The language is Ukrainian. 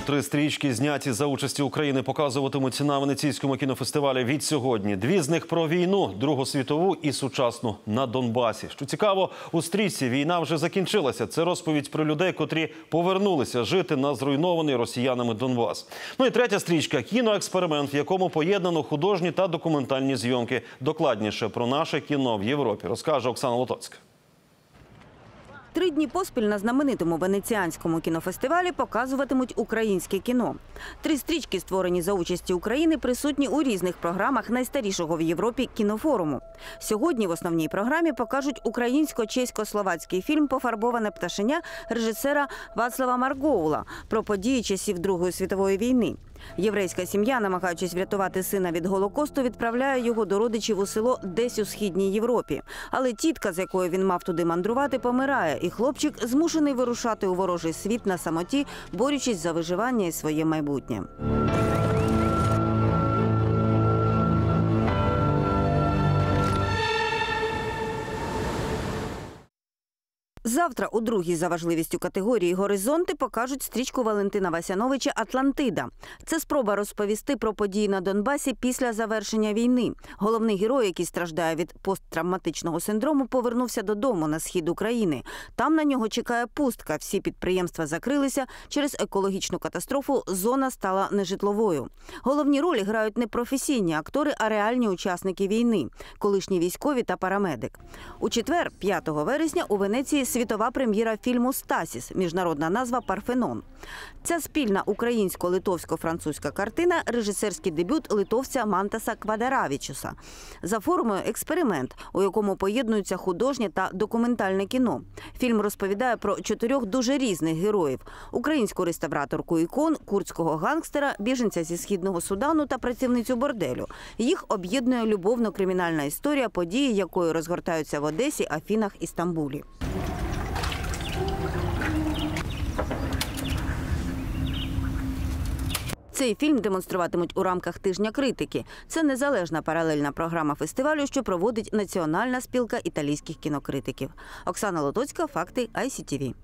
три стрічки зняті за участі України показуватимуться на венеційському кінофестивалі від сьогодні. Дві з них про війну, другу світову і сучасну на Донбасі. Що цікаво, у стрічці війна вже закінчилася. Це розповідь про людей, котрі повернулися жити на зруйнований росіянами Донбас. Ну і третя стрічка кіноексперимент, в якому поєднано художні та документальні зйомки. Докладніше про наше кіно в Європі розкаже Оксана Лотоцька. Три дні поспіль на знаменитому венеціанському кінофестивалі показуватимуть українське кіно. Три стрічки, створені за участі України, присутні у різних програмах найстарішого в Європі кінофоруму. Сьогодні в основній програмі покажуть українсько-чесько-словацький фільм Пофарбоване пташеня режисера Вацлава Маргоула про події часів Другої світової війни. Єврейська сім'я, намагаючись врятувати сина від голокосту, відправляє його до родичів у село десь у східній Європі. Але тітка, з якою він мав туди мандрувати, помирає, і хлопчик змушений вирушати у ворожий світ на самоті, борючись за виживання і своє майбутнє. Завтра у другій за важливістю категорії горизонти покажуть стрічку Валентина Васяновича Атлантида. Це спроба розповісти про події на Донбасі після завершення війни. Головний герой, який страждає від посттравматичного синдрому, повернувся додому на схід України. Там на нього чекає пустка. Всі підприємства закрилися. Через екологічну катастрофу зона стала нежитловою. Головні ролі грають не професійні актори, а реальні учасники війни, колишні військові та парамедик. У четвер, 5 вересня, у Венеції світова прем'єра фільму Стасіс, міжнародна назва Парфенон. Ця спільна українсько-литовсько-французька картина режисерський дебют литовця Мантаса Квадаравічуса. За формою експеримент, у якому поєднуються художнє та документальне кіно. Фільм розповідає про чотирьох дуже різних героїв: українську реставраторку ікон, курдського гангстера, біженця зі східного судану та працівницю борделю. Їх об'єднує любовно-кримінальна історія, події якої розгортаються в Одесі, Афінах і Стамбулі. Цей фільм демонструватимуть у рамках тижня критики. Це незалежна паралельна програма фестивалю, що проводить Національна спілка італійських кінокритиків. Оксана Лотоцька, факти ICTV.